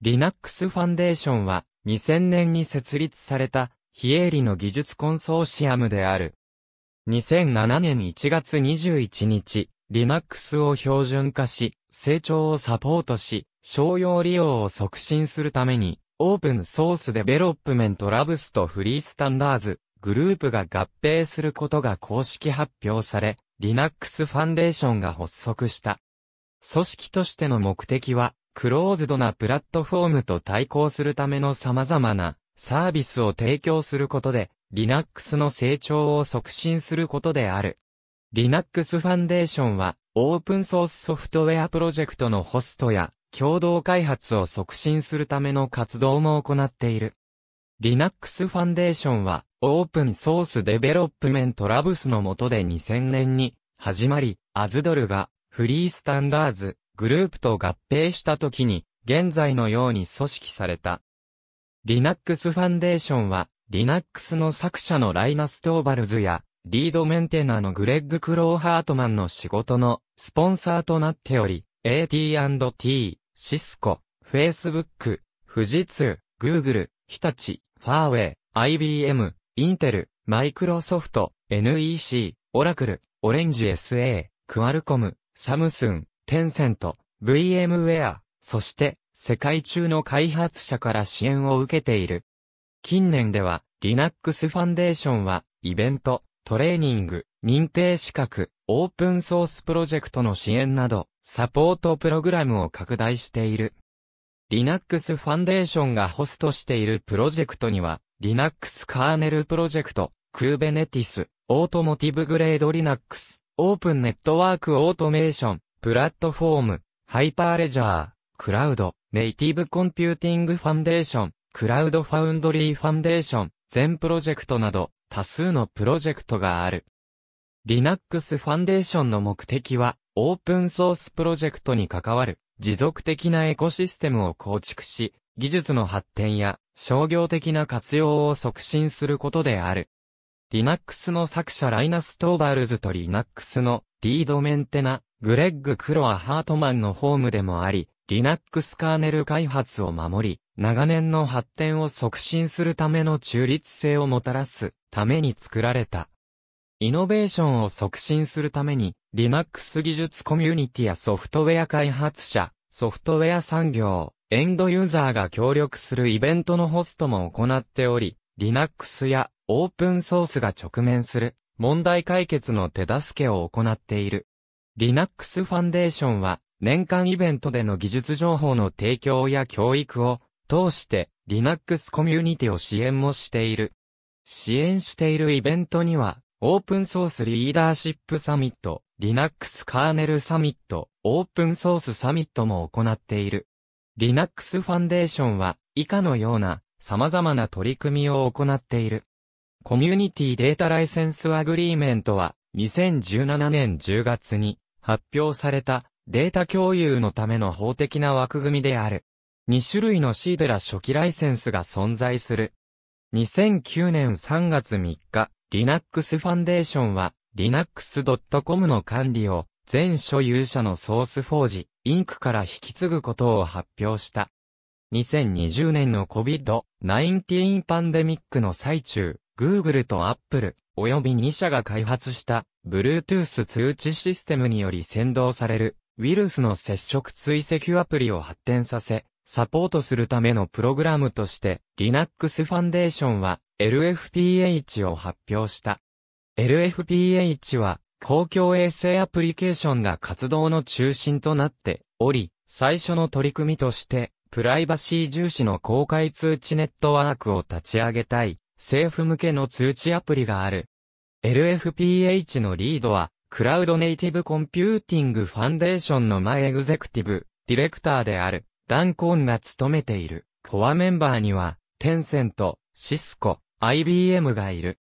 Linux ファンデーションは2000年に設立された非営利の技術コンソーシアムである。2007年1月21日、Linux を標準化し、成長をサポートし、商用利用を促進するために、オープンソースデベロップメントラブスとフリースタンダーズ、グループが合併することが公式発表され、Linux ファンデーションが発足した。組織としての目的は、クローズドなプラットフォームと対抗するための様々なサービスを提供することで、Linux の成長を促進することである。Linux ファンデーションは、オープンソースソフトウェアプロジェクトのホストや、共同開発を促進するための活動も行っている。Linux ファンデーションは、オープンソースデベロップメントラブスの下で2000年に、始まり、アズドルが、フリースタンダーズ、グループと合併した時に、現在のように組織された。Linux ファンデーションは、Linux の作者のライナス・トーバルズや、リードメンテナーのグレッグ・クローハートマンの仕事のスポンサーとなっており、AT&T、シスコ、Facebook、富士通、Google、日立、ファーウェイ、IBM、インテル、マイクロソフト、NEC、オラクル、オレンジ SA、クアルコム、サムスン、テンセント、VMware、そして、世界中の開発者から支援を受けている。近年では、Linux ファンデーションは、イベント、トレーニング、認定資格、オープンソースプロジェクトの支援など、サポートプログラムを拡大している。Linux ファンデーションがホストしているプロジェクトには、Linux カーネルプロジェクト、Kubernetes、オートモティブグレード Linux、オープンネットワークオートメーション、プラットフォーム、ハイパーレジャー、クラウド、ネイティブコンピューティングファンデーション、クラウドファウンドリーファンデーション、全プロジェクトなど、多数のプロジェクトがある。Linux ファンデーションの目的は、オープンソースプロジェクトに関わる、持続的なエコシステムを構築し、技術の発展や商業的な活用を促進することである。Linux の作者ライナス・トーバルズと Linux のリードメンテナグレッグ・クロア・ハートマンのホームでもあり、Linux カーネル開発を守り、長年の発展を促進するための中立性をもたらすために作られた。イノベーションを促進するために、Linux 技術コミュニティやソフトウェア開発者、ソフトウェア産業、エンドユーザーが協力するイベントのホストも行っており、Linux やオープンソースが直面する問題解決の手助けを行っている。Linux ファンデーションは年間イベントでの技術情報の提供や教育を通して Linux コミュニティを支援もしている。支援しているイベントにはオープンソースリーダーシップサミット、Linux カーネルサミット、オープンソースサミットも行っている。Linux ファンデーションは以下のような様々な取り組みを行っている。コミュニティデータライセンスアグリーメントは2017年10月に発表されたデータ共有のための法的な枠組みである。2種類のシーデラ初期ライセンスが存在する。2009年3月3日、Linux ファンデーションは linux.com の管理を全所有者のソースフォージ、インクから引き継ぐことを発表した。2020年の COVID-19 パンデミックの最中、Google と Apple、及び2社が開発した Bluetooth 通知システムにより先導されるウイルスの接触追跡アプリを発展させ、サポートするためのプログラムとして Linux Foundation は LFPH を発表した。LFPH は公共衛星アプリケーションが活動の中心となっており、最初の取り組みとしてプライバシー重視の公開通知ネットワークを立ち上げたい政府向けの通知アプリがある。LFPH のリードは、クラウドネイティブコンピューティングファンデーションの前エグゼクティブ、ディレクターである、ダン・コーンが務めている。コアメンバーには、テンセント、シスコ、IBM がいる。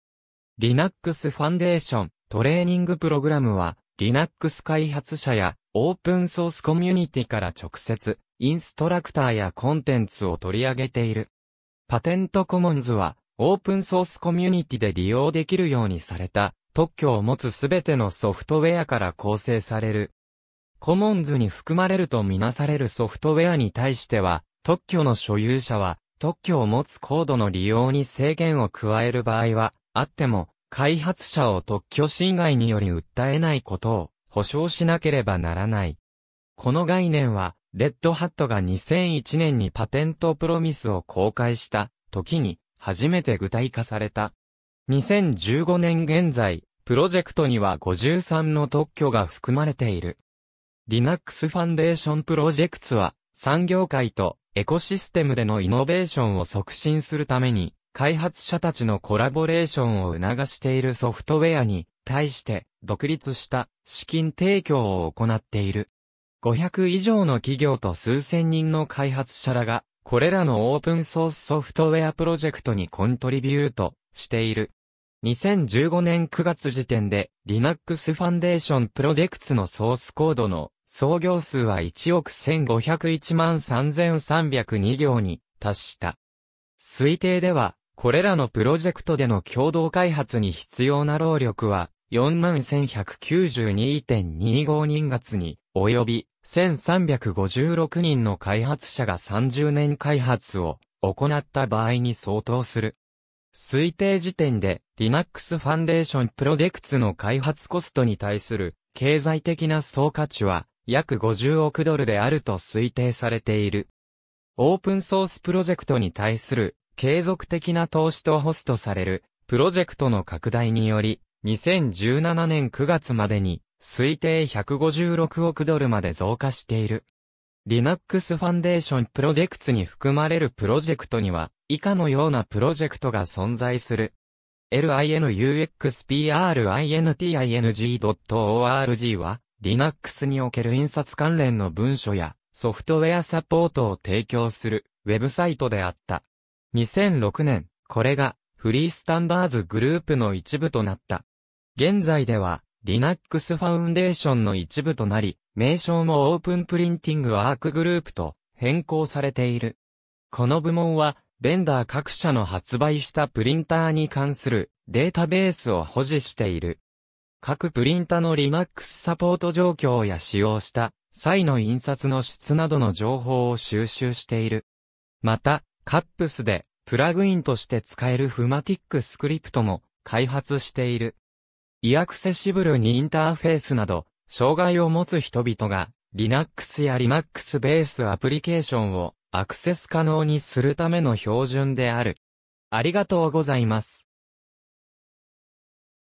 Linux ファンデーショントレーニングプログラムは、Linux 開発者やオープンソースコミュニティから直接、インストラクターやコンテンツを取り上げている。パテントコモンズは、オープンソースコミュニティで利用できるようにされた特許を持つすべてのソフトウェアから構成される。コモンズに含まれるとみなされるソフトウェアに対しては、特許の所有者は、特許を持つコードの利用に制限を加える場合は、あっても、開発者を特許侵害により訴えないことを保証しなければならない。この概念は、レッドハットが2001年にパテントプロミスを公開した時に初めて具体化された。2015年現在、プロジェクトには53の特許が含まれている。Linux ファンデーションプロジェク s は、産業界とエコシステムでのイノベーションを促進するために、開発者たちのコラボレーションを促しているソフトウェアに対して独立した資金提供を行っている。500以上の企業と数千人の開発者らがこれらのオープンソースソフトウェアプロジェクトにコントリビュートしている。2015年9月時点で Linux Foundation Projects のソースコードの創業数は1億1501万3302行に達した。推定では、これらのプロジェクトでの共同開発に必要な労力は、41,192.25人月に及び1356人の開発者が30年開発を行った場合に相当する。推定時点で Linux Foundation Projects の開発コストに対する経済的な総価値は約50億ドルであると推定されている。オープンソースプロジェクトに対する継続的な投資とホストされるプロジェクトの拡大により2017年9月までに推定156億ドルまで増加している。Linux Foundation Projects に含まれるプロジェクトには、以下のようなプロジェクトが存在する。linuxprinting.org は、Linux における印刷関連の文書やソフトウェアサポートを提供するウェブサイトであった。2006年、これがフリースタンダーズグループの一部となった。現在では、Linux ファウンデーションの一部となり、名称もオープンプリンティングワークグループと変更されている。この部門は、ベンダー各社の発売したプリンターに関するデータベースを保持している。各プリンタの Linux サポート状況や使用した際の印刷の質などの情報を収集している。また、カップスでプラグインとして使えるフマティックスクリプトも開発している。イアクセシブルにインターフェースなど、障害を持つ人々が Linux や Linux ベースアプリケーションをアクセス可能にするための標準である。ありがとうございます。